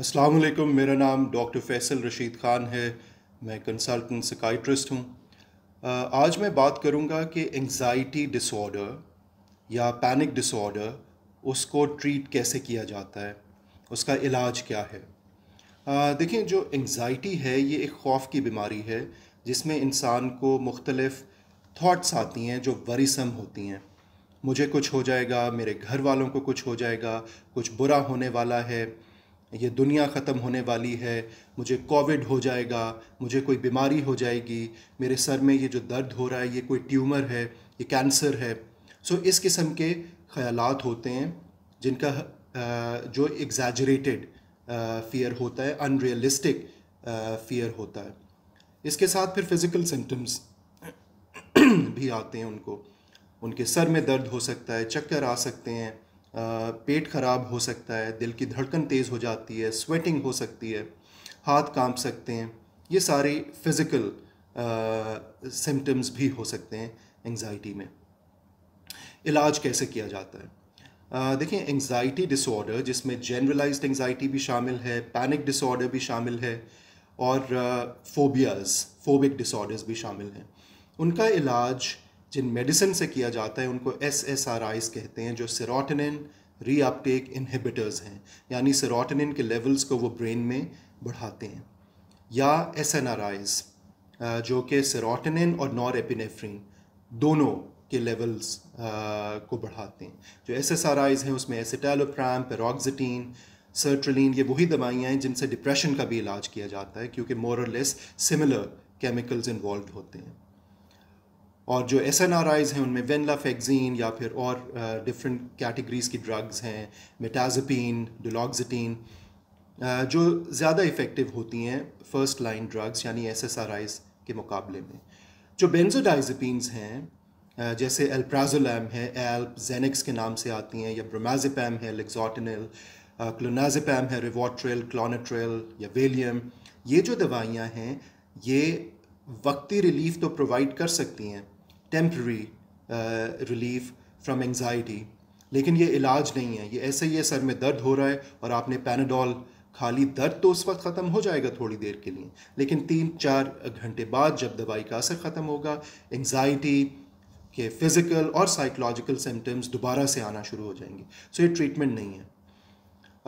अस्सलाम वालेकुम मेरा नाम डॉक्टर फैसल रशीद ख़ान है मैं कंसल्टेंट सकाइट्रिस्ट हूँ आज मैं बात करूँगा कि एंग्जाइटी डिसऑर्डर या पैनिक डिसऑर्डर उसको ट्रीट कैसे किया जाता है उसका इलाज क्या है देखिए जो एंगज़ाइटी है ये एक खौफ की बीमारी है जिसमें इंसान को मुख्तलफ़ थाट्स आती हैं जो वरीसम होती हैं मुझे कुछ हो जाएगा मेरे घर वालों को कुछ हो जाएगा कुछ बुरा होने वाला है ये दुनिया ख़त्म होने वाली है मुझे कोविड हो जाएगा मुझे कोई बीमारी हो जाएगी मेरे सर में ये जो दर्द हो रहा है ये कोई ट्यूमर है ये कैंसर है सो इस किस्म के ख्याल होते हैं जिनका जो एग्जैजरेटेड फियर होता है अनरियलिस्टिक फियर होता है इसके साथ फिर फिज़िकल सिम्टम्स भी आते हैं उनको उनके सर में दर्द हो सकता है चक्कर आ सकते हैं पेट खराब हो सकता है दिल की धड़कन तेज़ हो जाती है स्वेटिंग हो सकती है हाथ कांप सकते हैं ये सारे फिज़िकल सिम्टम्स भी हो सकते हैं एंगजाइटी में इलाज कैसे किया जाता है देखिए एंगजाइटी डिसऑर्डर जिसमें जनरलाइज्ड एंग्जाइटी भी शामिल है पैनिक डिसऑर्डर भी शामिल है और फोबियाज फोबिक डिसऑर्डर्स भी शामिल हैं उनका इलाज जिन मेडिसिन से किया जाता है उनको एस एस आर आईज कहते हैं जो सिरोटनिन रीअपटेक इनहिबिटर्स हैं यानी सिरोटनिन के लेवल्स को वो ब्रेन में बढ़ाते हैं या एस एन आर आईज जो कि सिरोटनिन और नॉर एपिनेफ्रिन दोनों के लेवल्स को बढ़ाते हैं जो एस एस आर आईज हैं उसमें एसिटेलोप्राम पेरोक्सिटीन सर्ट्रलिन ये वही दवाइयाँ हैं जिनसे डिप्रेशन का भी इलाज किया जाता है क्योंकि मोरलेस सिमिलर केमिकल्स इन्वॉल्व होते हैं और जो एस एन आर आईज़ हैं उनमें वेनलाफेक्जीन या फिर और डिफरेंट कैटेगरीज़ की ड्रग्स हैं मेटाजपिन डिलॉक्जिटीन जो ज़्यादा इफ़ेक्टिव होती हैं फर्स्ट लाइन ड्रग्स यानी एस एस आर आईज़ के मुकाबले में जो बेंजोडाइजपिनस हैं जैसे एल्प्राजोलैम है एल्प जेनिक्स के नाम से आती हैं या ब्रोमाजिपैम है लेग्जॉटिनल क्लोनाजिपैम है रिवॉट्रेल क्लोनाट्रेल या वेलियम ये जो दवाइयाँ हैं ये वक्ती रिलीफ तो प्रोवाइड कर सकती हैं टेम्प्रेरी रिलीफ फ्राम एंगजाइटी लेकिन ये इलाज नहीं है ये ऐसे ही है सर में दर्द हो रहा है और आपने पैनाडॉल खाली दर्द तो उस वक्त ख़त्म हो जाएगा थोड़ी देर के लिए लेकिन तीन चार घंटे बाद जब दवाई का असर ख़त्म होगा एंगजाइटी के फिज़िकल और साइकोलॉजिकल सिम्टम्स दोबारा से आना शुरू हो जाएंगे सो ये ट्रीटमेंट नहीं है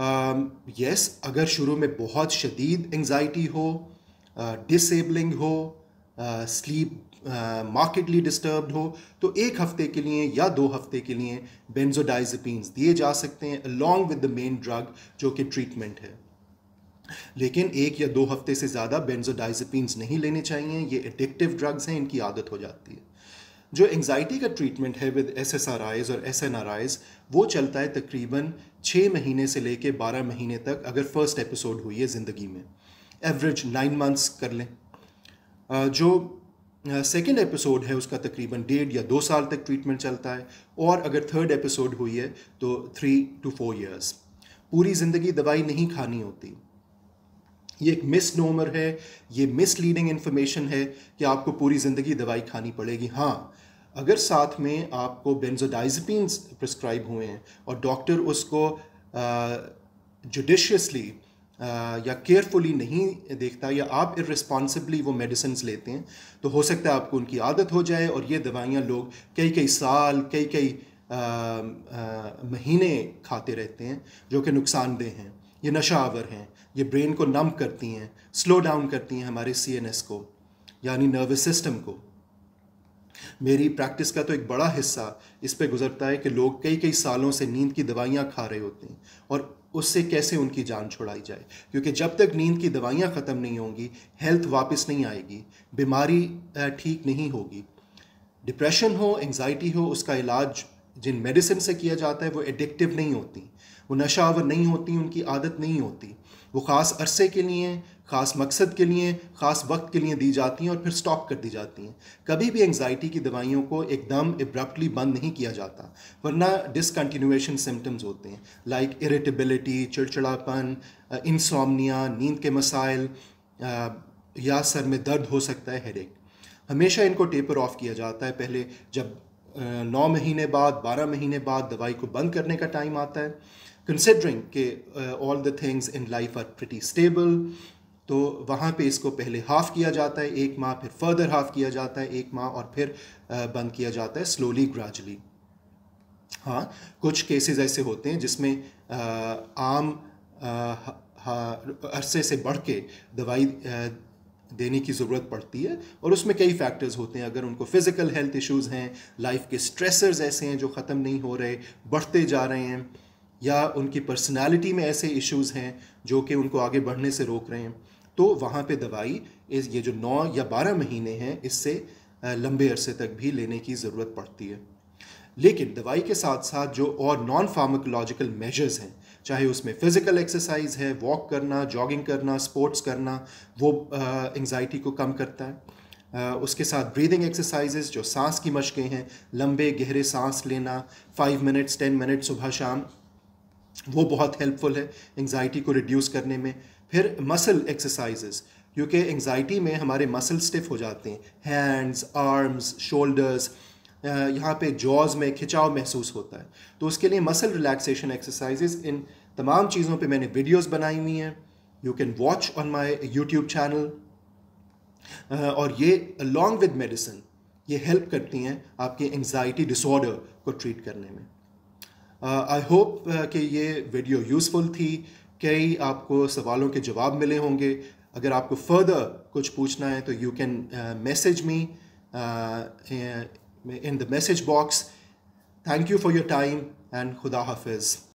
यस um, uh, yes, अगर शुरू में बहुत शदीद एंगजाइटी हो डिसेबलिंग uh, हो स्लीप uh, मार्केटली डिस्टर्ब्ड हो तो एक हफ्ते के लिए या दो हफ्ते के लिए बेंजोडाइजपीन्स दिए जा सकते हैं along with the main drug जो कि ट्रीटमेंट है लेकिन एक या दो हफ्ते से ज़्यादा बेंजोडाइजपीन्स नहीं लेने चाहिए ये एडिक्टिव ड्रग्स हैं इनकी आदत हो जाती है जो एंगजाइटी का ट्रीटमेंट है with S S R Is और एस एन आर आईज वो चलता है तकरीबन छः महीने से लेके बारह महीने तक अगर फर्स्ट एपिसोड हुई है ज़िंदगी में एवरेज नाइन मंथ्स कर लें जो सेकेंड uh, एपिसोड है उसका तकरीबन डेढ़ या दो साल तक ट्रीटमेंट चलता है और अगर थर्ड एपिसोड हुई है तो थ्री टू फोर ईयर्स पूरी ज़िंदगी दवाई नहीं खानी होती ये एक मिस नोमर है ये मिसलीडिंग इन्फॉर्मेशन है कि आपको पूरी ज़िंदगी दवाई खानी पड़ेगी हाँ अगर साथ में आपको बेंजोडाइजपिन प्रिस्क्राइब हुए हैं और डॉक्टर उसको जुडिशियसली uh, या केयरफुली नहीं देखता या आप इरेस्पॉन्सिबली वो मेडिसिन लेते हैं तो हो सकता है आपको उनकी आदत हो जाए और ये दवाइयाँ लोग कई कई साल कई कई महीने खाते रहते हैं जो कि नुकसानदेह हैं ये नशा आवर हैं ये ब्रेन को नम करती हैं स्लो डाउन करती हैं हमारे सी एन एस को यानी नर्वस सिस्टम को मेरी प्रैक्टिस का तो एक बड़ा हिस्सा इस पर गुजरता है कि लोग कई कई सालों से नींद की दवाइयाँ खा रहे होते हैं और उससे कैसे उनकी जान छुड़ाई जाए क्योंकि जब तक नींद की दवाइयाँ ख़त्म नहीं होंगी हेल्थ वापस नहीं आएगी बीमारी ठीक नहीं होगी डिप्रेशन हो एंग्जाइटी हो उसका इलाज जिन मेडिसिन से किया जाता है वो एडिक्टिव नहीं होती वो नशावर नहीं होती उनकी आदत नहीं होती वो ख़ास अरसे के लिए ख़ास मकसद के लिए ख़ास वक्त के लिए दी जाती हैं और फिर स्टॉप कर दी जाती हैं कभी भी एंगजाइटी की दवाइयों को एकदम एब्रप्टली बंद नहीं किया जाता वरना डिसकन्टिन्यूएशन सिम्टम्स होते हैं लाइक इरेटेबिलिटी चिड़चिड़ापन इंसॉमिया नींद के मसाइल या सर में दर्द हो सकता है हेडेक हमेशा इनको टेपर ऑफ किया जाता है पहले जब नौ महीने बाद बारह महीने बाद दवाई को बंद करने का टाइम आता है कंसिडरिंग के all the things in life are pretty stable तो वहाँ पे इसको पहले हाफ़ किया जाता है एक माह फिर फर्दर हाफ़ किया जाता है एक माह और फिर uh, बंद किया जाता है स्लोली ग्रेजुअली हाँ कुछ केसेस ऐसे होते हैं जिसमें uh, आम uh, अरसे से बढ़ के दवाई देने की ज़रूरत पड़ती है और उसमें कई फैक्टर्स होते हैं अगर उनको फ़िज़िकल हेल्थ इश्यूज हैं लाइफ के स्ट्रेसर्स ऐसे हैं जो ख़त्म नहीं हो रहे बढ़ते जा रहे हैं या उनकी पर्सनालिटी में ऐसे इश्यूज़ हैं जो कि उनको आगे बढ़ने से रोक रहे हैं तो वहाँ पे दवाई इस ये जो नौ या बारह महीने हैं इससे लंबे अरसे तक भी लेने की ज़रूरत पड़ती है लेकिन दवाई के साथ साथ जो और नॉन फार्माकोलॉजिकल मेजर्स हैं चाहे उसमें फ़िज़िकल एक्सरसाइज है वॉक करना जॉगिंग करना स्पोर्ट्स करना वो एंग्जाइटी को कम करता है उसके साथ ब्रीदिंग एक्सरसाइजेज जो सांस की मशकें हैं लंबे गहरे सांस लेना फाइव मिनट्स टेन मिनट सुबह शाम वो बहुत हेल्पफुल है एंगजाइटी को रिड्यूस करने में फिर मसल एक्सरसाइजेज़ क्योंकि एंगजाइटी में हमारे मसल स्टिफ हो जाते हैं हैंड्स आर्म्स शोल्डर्स यहाँ पे जॉज में खिंचाव महसूस होता है तो उसके लिए मसल रिलैक्सेशन एक्सरसाइज इन तमाम चीज़ों पे मैंने वीडियोस बनाई हुई हैं you can watch on my YouTube channel और ये अलॉन्ग विद मेडिसिन ये हेल्प करती हैं आपके एंगजाइटी डिसऑर्डर को ट्रीट करने में आई uh, होप uh, कि ये वीडियो यूज़फुल थी कई आपको सवालों के जवाब मिले होंगे अगर आपको फर्दर कुछ पूछना है तो you can message me in the message box thank you for your time and खुदा हाफिज़